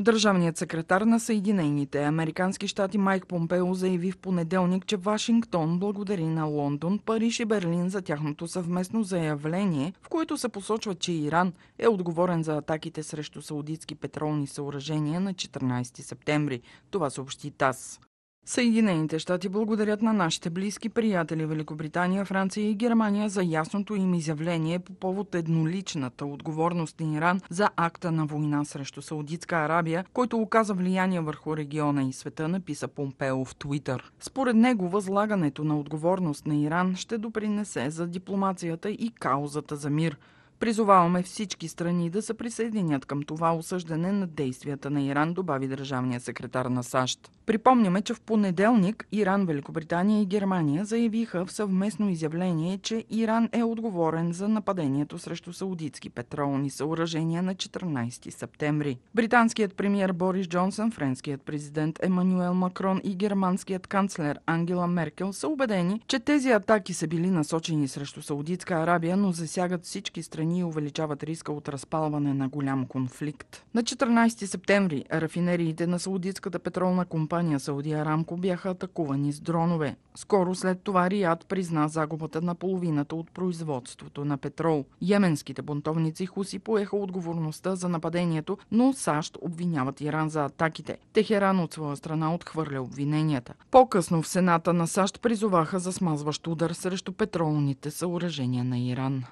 Държавният секретар на Съединените Американски щати Майк Помпео заяви в понеделник, че Вашингтон благодари на Лондон, Париж и Берлин за тяхното съвместно заявление, в което се посочва, че Иран е отговорен за атаките срещу саудитски петролни съоръжения на 14 септември. Това съобщи ТАСС. Съединените щати благодарят на нашите близки приятели Великобритания, Франция и Германия за ясното им изявление по повод едноличната отговорност на Иран за акта на война срещу Саудитска Арабия, който оказа влияние върху региона и света, написа Помпео в Твитър. Според него възлагането на отговорност на Иран ще допринесе за дипломацията и каузата за мир. Призоваваме всички страни да се присъединят към това осъждане на действията на Иран, добави държавния секретар на САЩ. Припомняме, че в понеделник Иран, Великобритания и Германия заявиха в съвместно изявление, че Иран е отговорен за нападението срещу саудитски петролни съоръжения на 14 септември. Британският премьер Борис Джонсън, френският президент Емануел Макрон и германският канцлер Ангела Меркел са убедени, че тези атаки са били насочени срещу Саудитска Арабия, но засягат всички страни и увеличават риска от разпалване на голям конфликт. На 14 септември рафинериите на Саудитската петролна компания компания Сауди Арамко бяха атакувани с дронове. Скоро след това Риад призна загубата на половината от производството на петрол. Йеменските бунтовници Хуси поеха отговорността за нападението, но САЩ обвиняват Иран за атаките. Техеран от своя страна отхвърля обвиненията. По-късно в Сената на САЩ призоваха за смазващ удар срещу петролните съоръжения на Иран.